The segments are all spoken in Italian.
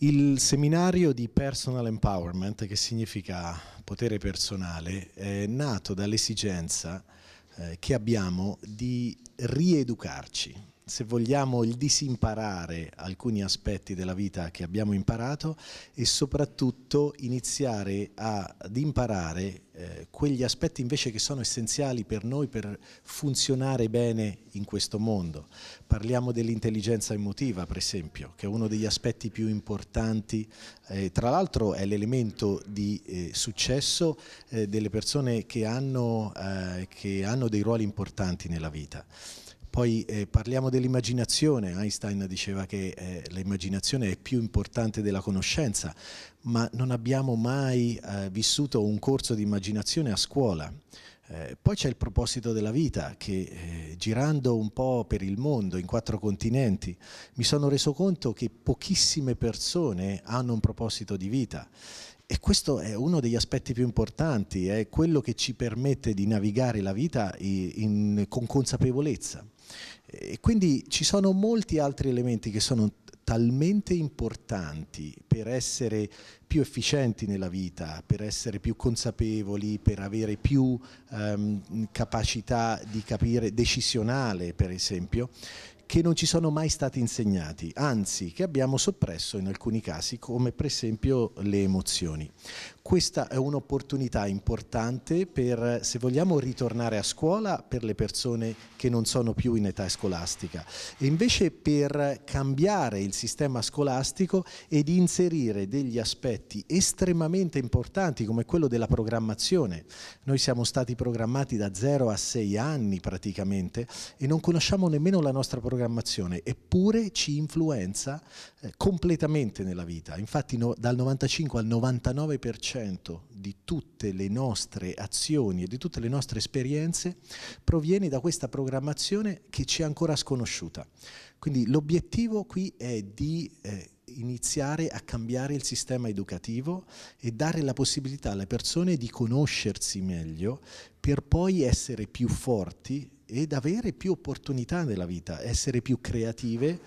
Il seminario di personal empowerment, che significa potere personale, è nato dall'esigenza eh, che abbiamo di rieducarci. Se vogliamo il disimparare alcuni aspetti della vita che abbiamo imparato e soprattutto iniziare ad imparare eh, quegli aspetti invece che sono essenziali per noi per funzionare bene in questo mondo. Parliamo dell'intelligenza emotiva, per esempio, che è uno degli aspetti più importanti, eh, tra l'altro è l'elemento di eh, successo eh, delle persone che hanno, eh, che hanno dei ruoli importanti nella vita. Poi eh, parliamo dell'immaginazione, Einstein diceva che eh, l'immaginazione è più importante della conoscenza, ma non abbiamo mai eh, vissuto un corso di immaginazione a scuola. Eh, poi c'è il proposito della vita che eh, girando un po' per il mondo, in quattro continenti, mi sono reso conto che pochissime persone hanno un proposito di vita e questo è uno degli aspetti più importanti, è quello che ci permette di navigare la vita in, in, con consapevolezza. E quindi ci sono molti altri elementi che sono talmente importanti per essere più efficienti nella vita, per essere più consapevoli, per avere più ehm, capacità di capire decisionale, per esempio, che non ci sono mai stati insegnati, anzi che abbiamo soppresso in alcuni casi, come per esempio le emozioni. Questa è un'opportunità importante per, se vogliamo, ritornare a scuola per le persone che non sono più in età scolastica e invece per cambiare il sistema scolastico ed inserire degli aspetti estremamente importanti come quello della programmazione. Noi siamo stati programmati da 0 a 6 anni praticamente e non conosciamo nemmeno la nostra programmazione programmazione, eppure ci influenza eh, completamente nella vita. Infatti no, dal 95 al 99% di tutte le nostre azioni e di tutte le nostre esperienze proviene da questa programmazione che ci è ancora sconosciuta. Quindi l'obiettivo qui è di eh, iniziare a cambiare il sistema educativo e dare la possibilità alle persone di conoscersi meglio per poi essere più forti ed avere più opportunità nella vita, essere più creative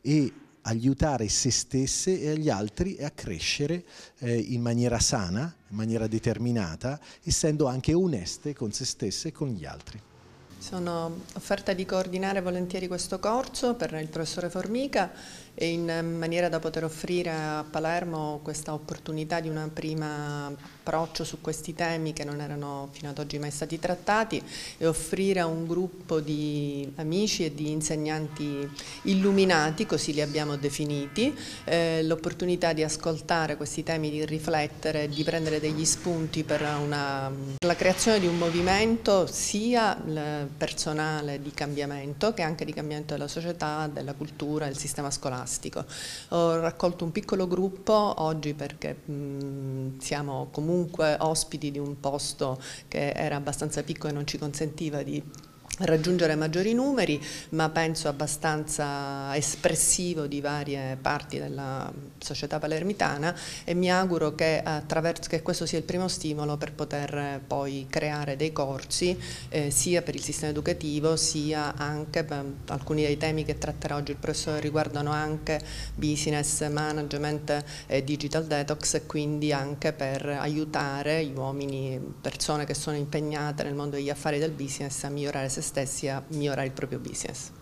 e aiutare se stesse e gli altri a crescere eh, in maniera sana, in maniera determinata, essendo anche oneste con se stesse e con gli altri. Sono offerta di coordinare volentieri questo corso per il professore Formica in maniera da poter offrire a Palermo questa opportunità di un primo approccio su questi temi che non erano fino ad oggi mai stati trattati e offrire a un gruppo di amici e di insegnanti illuminati, così li abbiamo definiti, eh, l'opportunità di ascoltare questi temi, di riflettere, di prendere degli spunti per, una, per la creazione di un movimento sia personale di cambiamento, che è anche di cambiamento della società, della cultura, del sistema scolastico. Ho raccolto un piccolo gruppo oggi perché mh, siamo comunque ospiti di un posto che era abbastanza piccolo e non ci consentiva di raggiungere maggiori numeri, ma penso abbastanza espressivo di varie parti della società palermitana e mi auguro che, attraverso, che questo sia il primo stimolo per poter poi creare dei corsi eh, sia per il sistema educativo sia anche per alcuni dei temi che tratterà oggi il professore riguardano anche business, management e digital detox e quindi anche per aiutare gli uomini, persone che sono impegnate nel mondo degli affari del business a migliorare se stessi a migliorare il proprio business.